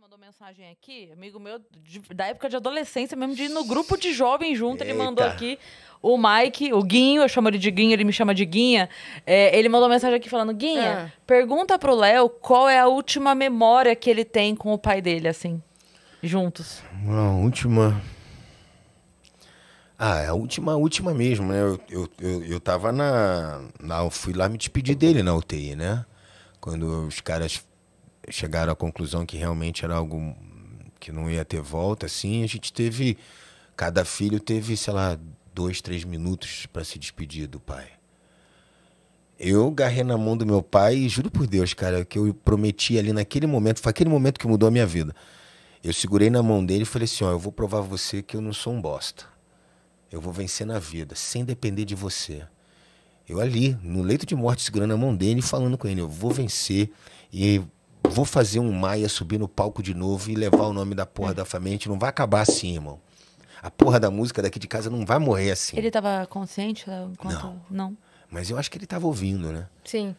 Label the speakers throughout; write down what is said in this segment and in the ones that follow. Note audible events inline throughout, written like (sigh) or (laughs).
Speaker 1: mandou mensagem aqui, amigo meu, de, da época de adolescência mesmo, de ir no grupo de jovens junto, ele mandou aqui. O Mike, o Guinho, eu chamo ele de Guinho, ele me chama de Guinha. É, ele mandou mensagem aqui falando: Guinha, ah. pergunta pro Léo qual é a última memória que ele tem com o pai dele, assim, juntos.
Speaker 2: A última. Ah, é a última, a última mesmo, né? Eu, eu, eu, eu tava na, na. Eu fui lá me despedir dele na UTI, né? Quando os caras chegaram à conclusão que realmente era algo que não ia ter volta, assim, a gente teve. Cada filho teve, sei lá, dois, três minutos para se despedir do pai. Eu garrei na mão do meu pai e juro por Deus, cara, que eu prometi ali naquele momento, foi aquele momento que mudou a minha vida. Eu segurei na mão dele e falei assim: ó, eu vou provar a você que eu não sou um bosta. Eu vou vencer na vida, sem depender de você. Eu ali, no leito de morte, segurando a mão dele e falando com ele: eu vou vencer e vou fazer um Maia subir no palco de novo e levar o nome da porra é. da família. A gente não vai acabar assim, irmão. A porra da música daqui de casa não vai morrer assim.
Speaker 1: Ele tava consciente enquanto. Não. não.
Speaker 2: Mas eu acho que ele tava ouvindo, né? Sim.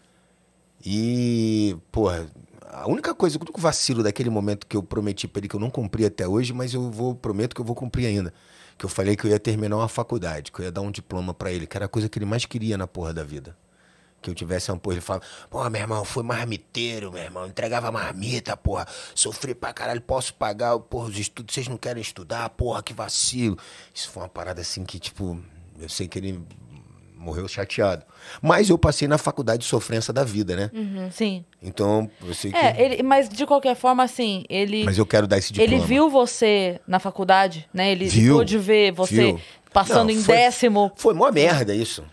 Speaker 2: E, porra, a única coisa, o único vacilo daquele momento que eu prometi pra ele que eu não cumpri até hoje, mas eu vou prometo que eu vou cumprir ainda. Que eu falei que eu ia terminar uma faculdade, que eu ia dar um diploma para ele, que era a coisa que ele mais queria na porra da vida que eu tivesse porra, Ele fala, pô, meu irmão, fui marmiteiro, meu irmão, entregava marmita, porra, sofri pra caralho, posso pagar, porra, os estudos, vocês não querem estudar, porra, que vacilo. Isso foi uma parada assim que, tipo, eu sei que ele morreu chateado. Mas eu passei na faculdade de sofrência da vida, né?
Speaker 1: Uhum, sim.
Speaker 2: Então, você. É, que... É,
Speaker 1: ele, mas de qualquer forma, assim, ele... Mas eu quero dar esse diploma. Ele viu você na faculdade, né? Ele viu, pôde ver você viu. passando não, foi, em
Speaker 2: décimo. Foi mó merda isso.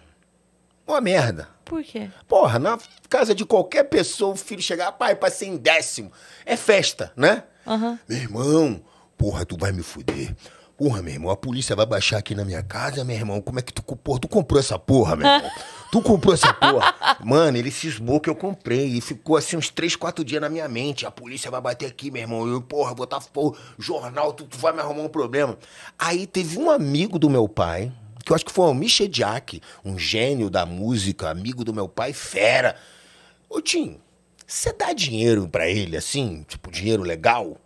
Speaker 2: Uma merda. Por quê? Porra, na casa de qualquer pessoa, o filho chegar, pai, passei em décimo. É festa, né? Uhum. Meu irmão, porra, tu vai me fuder. Porra, meu irmão, a polícia vai baixar aqui na minha casa, meu irmão. Como é que tu, porra, tu comprou essa porra, meu irmão? (laughs) tu comprou essa porra? Mano, ele cismou que eu comprei e ficou assim uns três quatro dias na minha mente. A polícia vai bater aqui, meu irmão. Eu, porra, vou estar tá, jornal, tu, tu vai me arrumar um problema. Aí teve um amigo do meu pai, que eu acho que foi o Michel um gênio da música, amigo do meu pai, fera. Ô, Tim, você dá dinheiro para ele, assim, tipo, dinheiro legal?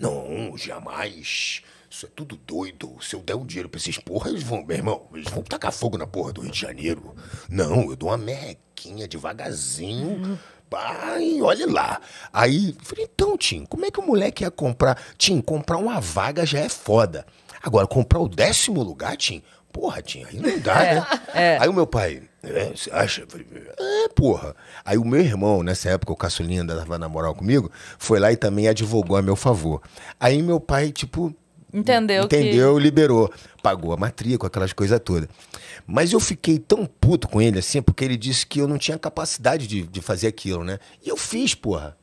Speaker 2: Não, jamais. Isso é tudo doido. Se eu der um dinheiro pra esses porra, eles vão, meu irmão, eles vão tacar fogo na porra do Rio de Janeiro. Não, eu dou uma merrequinha devagarzinho. Pai, olha lá. Aí, falei, então, Tim, como é que o moleque ia comprar? Tim, comprar uma vaga já é foda. Agora, comprar o décimo lugar, Tim, porra, tinha, aí não dá, é, né? É. Aí o meu pai, é, você acha? falei, é, porra. Aí o meu irmão, nessa época, o caçulinha ainda tava na moral comigo, foi lá e também advogou a meu favor. Aí meu pai, tipo.
Speaker 1: Entendeu? Entendeu,
Speaker 2: que... liberou. Pagou a matrícula, aquelas coisas todas. Mas eu fiquei tão puto com ele, assim, porque ele disse que eu não tinha capacidade de, de fazer aquilo, né? E eu fiz, porra.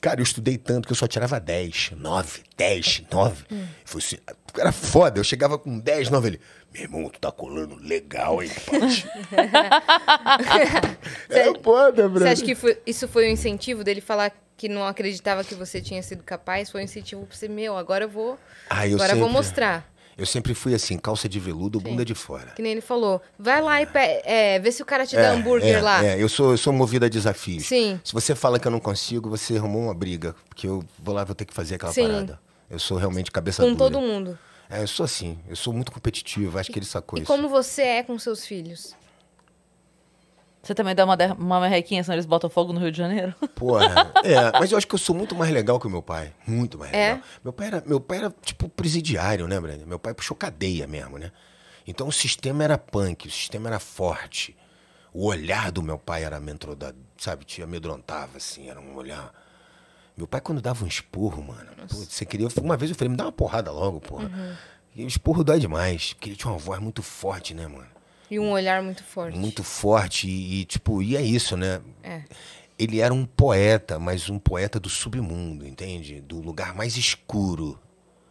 Speaker 2: Cara, eu estudei tanto que eu só tirava 10, 9, 10, 9. Falei assim, era foda. Eu chegava com 10, 9, ele... Meu irmão, tu tá colando legal, hein, Paty?
Speaker 1: (laughs) é foda, bro. Você acha que foi, isso foi um incentivo dele falar que não acreditava que você tinha sido capaz? Foi um incentivo pra você, meu, agora eu vou... Ah, eu agora sempre... vou mostrar.
Speaker 2: Eu sempre fui assim, calça de veludo, Sim. bunda de fora.
Speaker 1: Que nem ele falou. Vai lá e pe... é, vê se o cara te é, dá hambúrguer é, lá. É, eu
Speaker 2: sou, eu sou movido a desafios. Sim. Se você fala que eu não consigo, você arrumou uma briga. Porque eu vou lá, vou ter que fazer aquela Sim. parada. Eu sou realmente cabeça Com dura. Com todo mundo. É, eu sou assim, eu sou muito competitivo, acho e, que ele sacou e isso. E
Speaker 1: como você é com seus filhos? Você também dá uma, uma merrequinha, senão eles botam fogo no Rio de Janeiro? (laughs) Porra, é. Mas eu acho
Speaker 2: que eu sou muito mais legal que o meu pai. Muito mais é? legal. Meu pai, era, meu pai era, tipo, presidiário, né, Brenda? Meu pai puxou cadeia mesmo, né? Então o sistema era punk, o sistema era forte. O olhar do meu pai era mentrodado, sabe? Te amedrontava, assim, era um olhar meu pai, quando dava um esporro, mano, pô, você queria. Uma vez eu falei, me dá uma porrada logo, porra. Uhum. E o esporro dói demais, porque ele tinha uma voz muito forte, né, mano?
Speaker 1: E um olhar muito forte. Muito
Speaker 2: forte, e, e tipo, e é isso, né? É. Ele era um poeta, mas um poeta do submundo, entende? Do lugar mais escuro.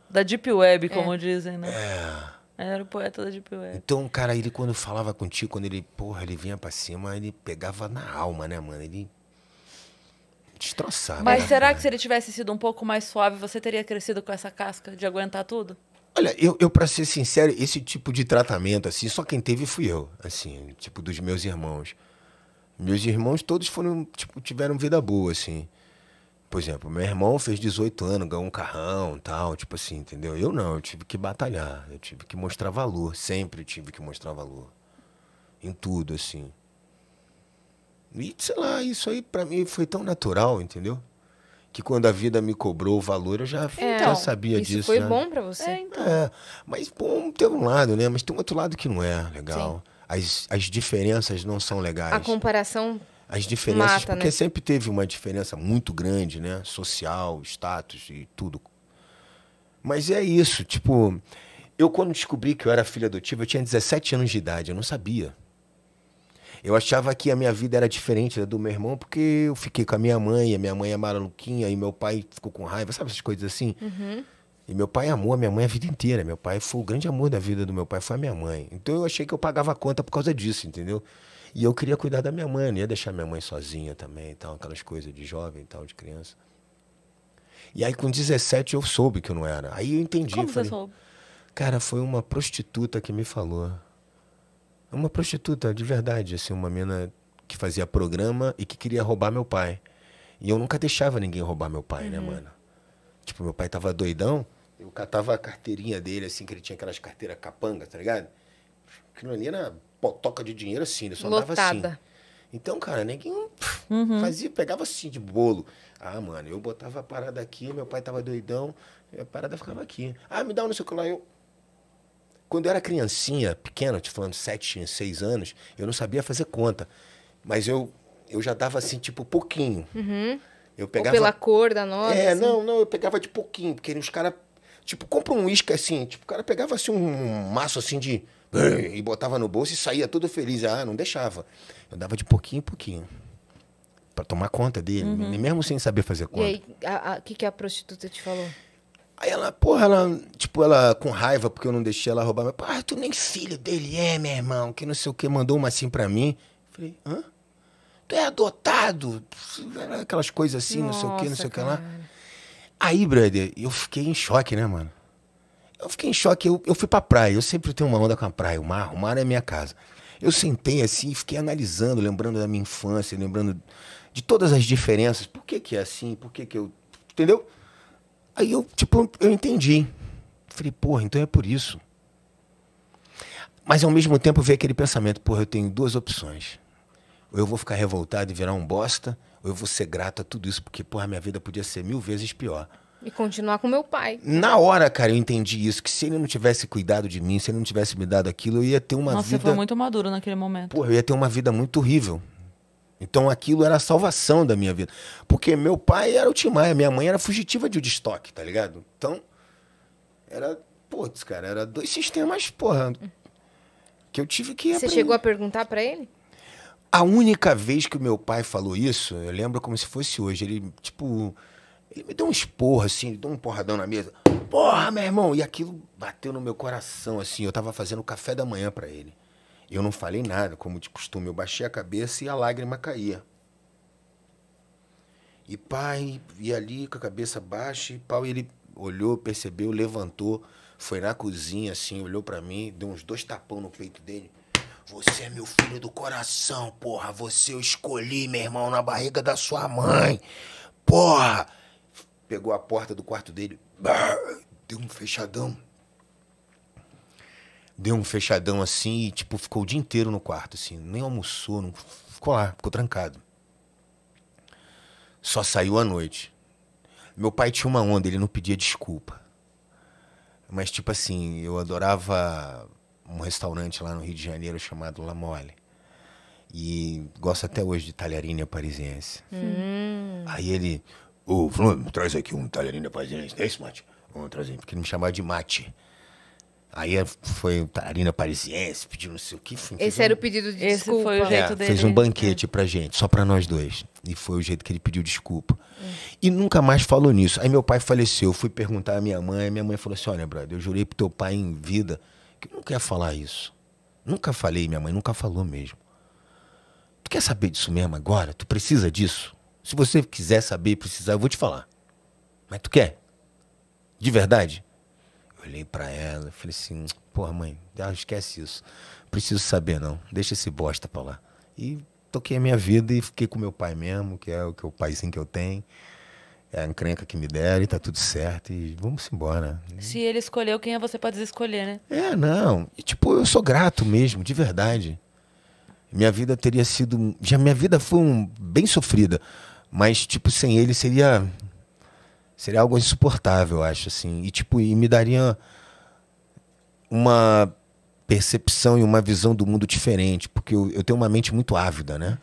Speaker 1: Da Deep Web, é. como é. dizem, né? É. Era o poeta da Deep Web.
Speaker 2: Então, cara, ele quando falava contigo, quando ele, porra, ele vinha pra cima, ele pegava na alma, né, mano? Ele Destroçar, Mas né? será que se
Speaker 1: ele tivesse sido um pouco mais suave, você teria crescido com essa casca de aguentar tudo?
Speaker 2: Olha, eu, eu para ser sincero, esse tipo de tratamento, assim, só quem teve fui eu, assim, tipo, dos meus irmãos. Meus irmãos todos foram, tipo, tiveram vida boa, assim. Por exemplo, meu irmão fez 18 anos, ganhou um carrão tal, tipo assim, entendeu? Eu não, eu tive que batalhar, eu tive que mostrar valor, sempre tive que mostrar valor. Em tudo, assim. E sei lá, isso aí para mim foi tão natural, entendeu? Que quando a vida me cobrou o valor, eu já, é, já então, sabia isso disso. Foi né? bom
Speaker 1: para você. É, então.
Speaker 2: é, mas bom, tem um lado, né? Mas tem um outro lado que não é legal. As, as diferenças não são legais. A
Speaker 1: comparação
Speaker 2: as diferenças, Mata, porque né? sempre teve uma diferença muito grande, né? Social, status e tudo. Mas é isso, tipo, eu quando descobri que eu era filha adotiva, eu tinha 17 anos de idade, eu não sabia. Eu achava que a minha vida era diferente da do meu irmão, porque eu fiquei com a minha mãe, a minha mãe é maluquinha, e meu pai ficou com raiva, sabe essas coisas assim? Uhum. E meu pai amou a minha mãe a vida inteira. Meu pai foi o grande amor da vida do meu pai, foi a minha mãe. Então eu achei que eu pagava a conta por causa disso, entendeu? E eu queria cuidar da minha mãe, não ia deixar minha mãe sozinha também, tal, aquelas coisas de jovem, tal, de criança. E aí com 17 eu soube que eu não era. Aí eu entendi. Como falei, você soube? Cara, foi uma prostituta que me falou. Uma prostituta, de verdade, assim, uma menina que fazia programa e que queria roubar meu pai. E eu nunca deixava ninguém roubar meu pai, né, uhum. né, mano? Tipo, meu pai tava doidão, eu catava a carteirinha dele, assim, que ele tinha aquelas carteiras capanga, tá ligado? Que não era potoca de dinheiro assim, ele só assim. Lotada. assim. assim. Então, cara, ninguém uhum. fazia, pegava assim de bolo. Ah, mano, eu botava a parada aqui, meu pai tava doidão, a parada ficava aqui. Ah, me dá um no seu celular, eu. Quando eu era criancinha, pequena, te falando, sete, seis anos, eu não sabia fazer conta. Mas eu, eu já dava assim, tipo, pouquinho. Uhum. Eu pegava. Ou pela
Speaker 1: cor da nota? É, assim. não,
Speaker 2: não, eu pegava de pouquinho, porque os caras. Tipo, compra um uísque assim. Tipo, o cara pegava assim um maço assim de. E botava no bolso e saía todo feliz. Ah, não deixava. Eu dava de pouquinho em pouquinho para tomar conta dele, uhum. mesmo sem saber fazer conta. E aí,
Speaker 1: o que, que a prostituta te falou?
Speaker 2: Aí ela, porra, ela, tipo, ela com raiva porque eu não deixei ela roubar. Mas, ah, tu nem filho dele é, meu irmão, que não sei o que, mandou uma assim pra mim. Falei, hã? Tu é adotado? Aquelas coisas assim, Nossa, não sei o que, não sei o que lá. Aí, brother, eu fiquei em choque, né, mano? Eu fiquei em choque, eu, eu fui pra praia, eu sempre tenho uma onda com a praia, o mar, o mar é minha casa. Eu sentei assim e fiquei analisando, lembrando da minha infância, lembrando de todas as diferenças. Por que que é assim? Por que que eu... Entendeu? Aí eu, tipo, eu entendi. Falei, porra, então é por isso. Mas ao mesmo tempo veio aquele pensamento, porra, eu tenho duas opções. Ou eu vou ficar revoltado e virar um bosta, ou eu vou ser grato a tudo isso, porque, porra, minha vida podia ser mil vezes pior.
Speaker 1: E continuar com meu pai. Na
Speaker 2: hora, cara, eu entendi isso, que se ele não tivesse cuidado de mim, se ele não tivesse me dado aquilo, eu ia ter uma Nossa, vida... Nossa, você foi muito
Speaker 1: maduro naquele momento. Porra, eu
Speaker 2: ia ter uma vida muito horrível. Então aquilo era a salvação da minha vida. Porque meu pai era o Tim Maia, minha mãe era fugitiva de estoque, tá ligado? Então, era, putz, cara, era dois sistemas, porra, que eu tive que Você aprender. chegou a
Speaker 1: perguntar para ele?
Speaker 2: A única vez que o meu pai falou isso, eu lembro como se fosse hoje, ele, tipo, ele me deu um esporro, assim, deu um porradão na mesa. Porra, meu irmão! E aquilo bateu no meu coração, assim, eu tava fazendo café da manhã para ele. Eu não falei nada, como de costume. Eu baixei a cabeça e a lágrima caía. E pai, e ali com a cabeça baixa, e pau, e ele olhou, percebeu, levantou, foi na cozinha assim, olhou para mim, deu uns dois tapão no peito dele. Você é meu filho do coração, porra. Você eu escolhi, meu irmão, na barriga da sua mãe. Porra! Pegou a porta do quarto dele, deu um fechadão deu um fechadão assim e, tipo, ficou o dia inteiro no quarto, assim. Nem almoçou, não... ficou lá, ficou trancado. Só saiu à noite. Meu pai tinha uma onda, ele não pedia desculpa. Mas, tipo assim, eu adorava um restaurante lá no Rio de Janeiro chamado La Mole. E gosto até hoje de talherinha parisiense. Hum. hum. Aí ele, ô, oh, traz aqui um talherinha parisiense, é isso, Mate? Vamos trazer, porque ele me chamava de Mate. Aí é, foi a na Parisiense, pediu não sei o que. Enfim, Esse era um... o
Speaker 1: pedido de Esse desculpa. Foi o jeito é, dele. Fez um né?
Speaker 2: banquete é. pra gente, só pra nós dois. E foi o jeito que ele pediu desculpa. É. E nunca mais falou nisso. Aí meu pai faleceu, eu fui perguntar à minha mãe, minha mãe falou assim: olha, brother, eu jurei pro teu pai em vida que não quer falar isso. Nunca falei, minha mãe nunca falou mesmo. Tu quer saber disso mesmo agora? Tu precisa disso? Se você quiser saber e precisar, eu vou te falar. Mas tu quer? De verdade? Olhei para ela, e falei assim: porra, mãe, ah, esquece isso. Preciso saber, não. Deixa esse bosta pra lá. E toquei a minha vida e fiquei com meu pai mesmo, que é o que é o paizinho que eu tenho. É a encrenca que me deram e tá tudo certo. E vamos embora.
Speaker 1: Se ele escolheu, quem é você pode escolher né?
Speaker 2: É, não. E, tipo, eu sou grato mesmo, de verdade. Minha vida teria sido. Já minha vida foi um, bem sofrida. Mas, tipo, sem ele seria Seria algo insuportável, eu acho, assim. E, tipo, e me daria uma percepção e uma visão do mundo diferente, porque eu, eu tenho uma mente muito ávida, né?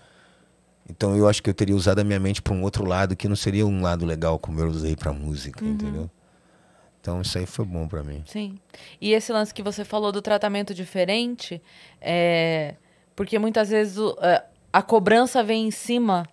Speaker 2: Então eu acho que eu teria usado a minha mente para um outro lado que não seria um lado legal como eu usei para música, uhum. entendeu? Então isso aí foi bom para mim.
Speaker 1: Sim. E esse lance que você falou do tratamento diferente, é porque muitas vezes o, é, a cobrança vem em cima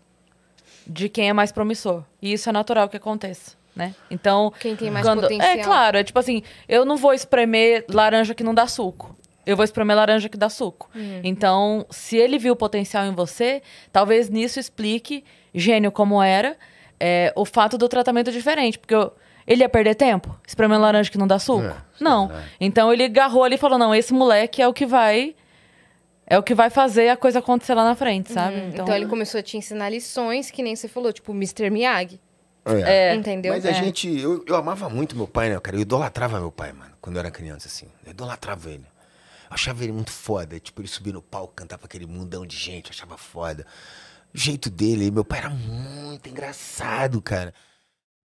Speaker 1: de quem é mais promissor. E isso é natural que aconteça né? Então. Quem tem mais quando... É, potencial. É claro, é tipo assim, eu não vou espremer laranja que não dá suco. Eu vou espremer laranja que dá suco. Uhum. Então, se ele viu o potencial em você, talvez nisso explique, gênio como era, é, o fato do tratamento diferente. Porque eu, ele ia perder tempo espremer laranja que não dá suco? É, não. É. Então ele agarrou ali e falou: não, esse moleque é o que vai é o que vai fazer a coisa acontecer lá na frente, sabe? Uhum. Então... então... ele começou a te ensinar lições que nem você falou, tipo Mr. Miyagi. É. é. Entendeu? Mas a é. gente.
Speaker 2: Eu, eu amava muito meu pai, né, cara? Eu idolatrava meu pai, mano, quando eu era criança, assim. Eu idolatrava ele. Eu achava ele muito foda. Tipo, ele subir no palco, cantar pra aquele mundão de gente, eu
Speaker 1: achava foda. O jeito dele, meu pai era muito engraçado, cara.